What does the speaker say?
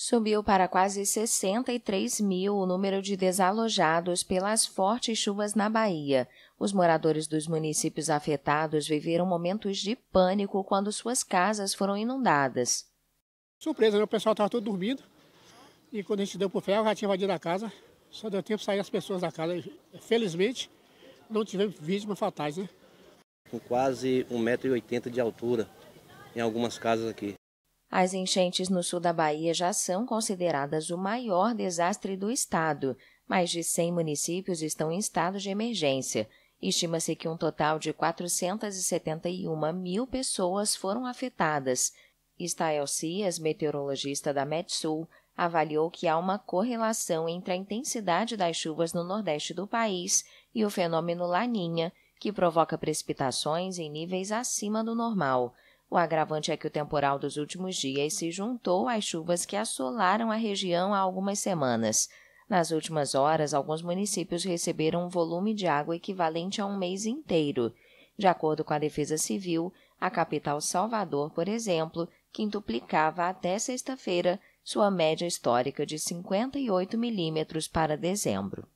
Subiu para quase 63 mil o número de desalojados pelas fortes chuvas na Bahia. Os moradores dos municípios afetados viveram momentos de pânico quando suas casas foram inundadas. Surpresa, né? o pessoal estava todo dormindo. E quando a gente deu para o ferro, já tinha invadido a casa. Só deu tempo de sair as pessoas da casa. Felizmente, não tivemos vítimas fatais. Né? Com quase 1,80m de altura em algumas casas aqui. As enchentes no sul da Bahia já são consideradas o maior desastre do estado. Mais de 100 municípios estão em estado de emergência. Estima-se que um total de 471 mil pessoas foram afetadas. Stael Cias, meteorologista da Metsul, avaliou que há uma correlação entre a intensidade das chuvas no nordeste do país e o fenômeno Laninha, que provoca precipitações em níveis acima do normal. O agravante é que o temporal dos últimos dias se juntou às chuvas que assolaram a região há algumas semanas. Nas últimas horas, alguns municípios receberam um volume de água equivalente a um mês inteiro. De acordo com a Defesa Civil, a capital Salvador, por exemplo, quintuplicava até sexta-feira sua média histórica de 58 milímetros para dezembro.